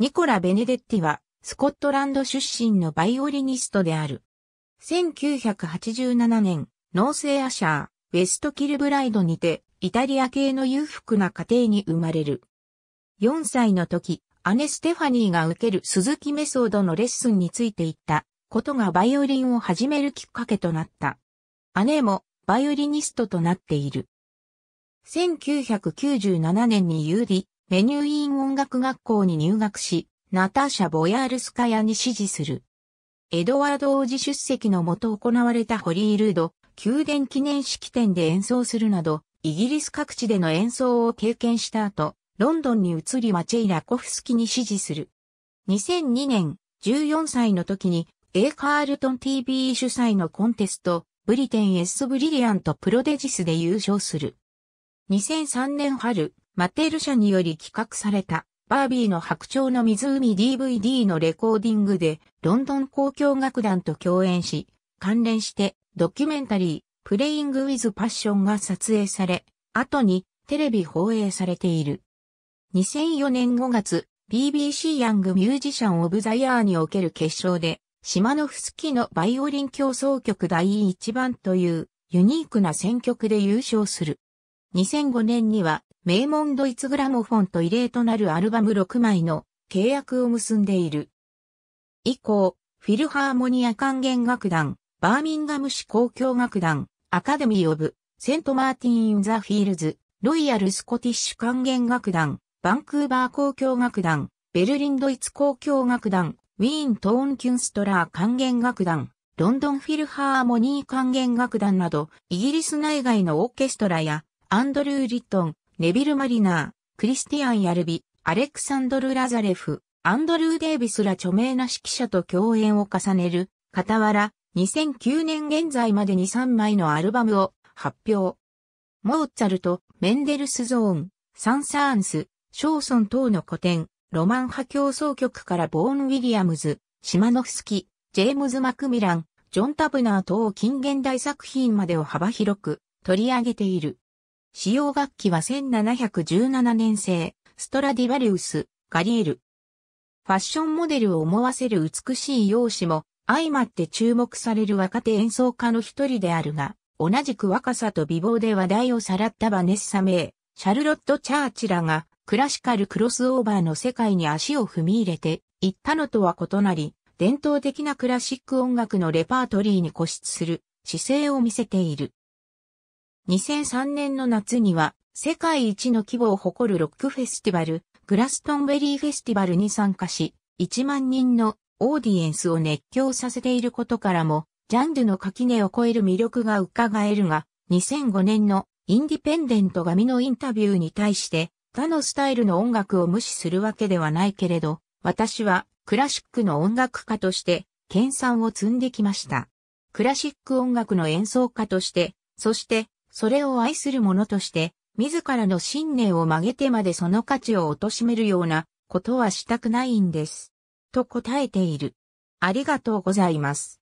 ニコラ・ベネデッティは、スコットランド出身のバイオリニストである。1987年、ノースエアシャー、ウェストキルブライドにて、イタリア系の裕福な家庭に生まれる。4歳の時、姉ステファニーが受ける鈴木メソードのレッスンについていったことがバイオリンを始めるきっかけとなった。姉もバイオリニストとなっている。1997年にユーディ・メニューイン音楽学校に入学し、ナターシャ・ボヤールスカヤに支持する。エドワード王子出席のもと行われたホリールード、宮殿記念式典で演奏するなど、イギリス各地での演奏を経験した後、ロンドンに移りマチェイ・ラコフスキに支持する。2002年、14歳の時に、A. カールトン TV 主催のコンテスト、ブリテン・エッソ・ブリリアント・プロデジスで優勝する。2003年春、マテル社により企画された、バービーの白鳥の湖 DVD のレコーディングで、ロンドン交響楽団と共演し、関連して、ドキュメンタリー、プレイング・ウィズ・パッションが撮影され、後に、テレビ放映されている。2004年5月、BBC ヤングミュージシャンオブザイヤーにおける決勝で、シマノフスキのバイオリン競争曲第1番というユニークな選曲で優勝する。2005年には名門ドイツグラモフォンと異例となるアルバム6枚の契約を結んでいる。以降、フィルハーモニア管弦楽団、バーミンガム市交響楽団、アカデミー・オブ、セント・マーティン・イン・ザ・フィールズ、ロイヤル・スコティッシュ管弦楽団、バンクーバー交響楽団、ベルリンドイツ交響楽団、ウィーン・トーン・キュンストラー管弦楽団、ロンドン・フィルハーモニー管弦楽団など、イギリス内外のオーケストラやアンドルー・リトン、ネビル・マリナー、クリスティアン・ヤルビ、アレクサンドル・ラザレフ、アンドルー・デイビスら著名な指揮者と共演を重ねる、傍ら、2009年現在までに3枚のアルバムを発表。モーツァルト、メンデルスゾーン、サンサーンス、ショーソン等の古典、ロマン派競争曲からボーン・ウィリアムズ、シマノフスキ、ジェームズ・マクミラン、ジョン・タブナー等近現代作品までを幅広く取り上げている。使用楽器は1717年製、ストラディバリウス、ガリエル。ファッションモデルを思わせる美しい容姿も、相まって注目される若手演奏家の一人であるが、同じく若さと美貌で話題をさらったバネッサ・メイ、シャルロット・チャーチらが、クラシカルクロスオーバーの世界に足を踏み入れて行ったのとは異なり、伝統的なクラシック音楽のレパートリーに固執する姿勢を見せている。2003年の夏には、世界一の規模を誇るロックフェスティバル、グラストンベリーフェスティバルに参加し、1万人のオーディエンスを熱狂させていることからも、ジャンルの垣根を超える魅力が伺えるが、2005年のインディペンデント紙のインタビューに対して、他のスタイルの音楽を無視するわけではないけれど、私はクラシックの音楽家として、研鑽を積んできました。クラシック音楽の演奏家として、そしてそれを愛する者として、自らの信念を曲げてまでその価値を貶めるようなことはしたくないんです。と答えている。ありがとうございます。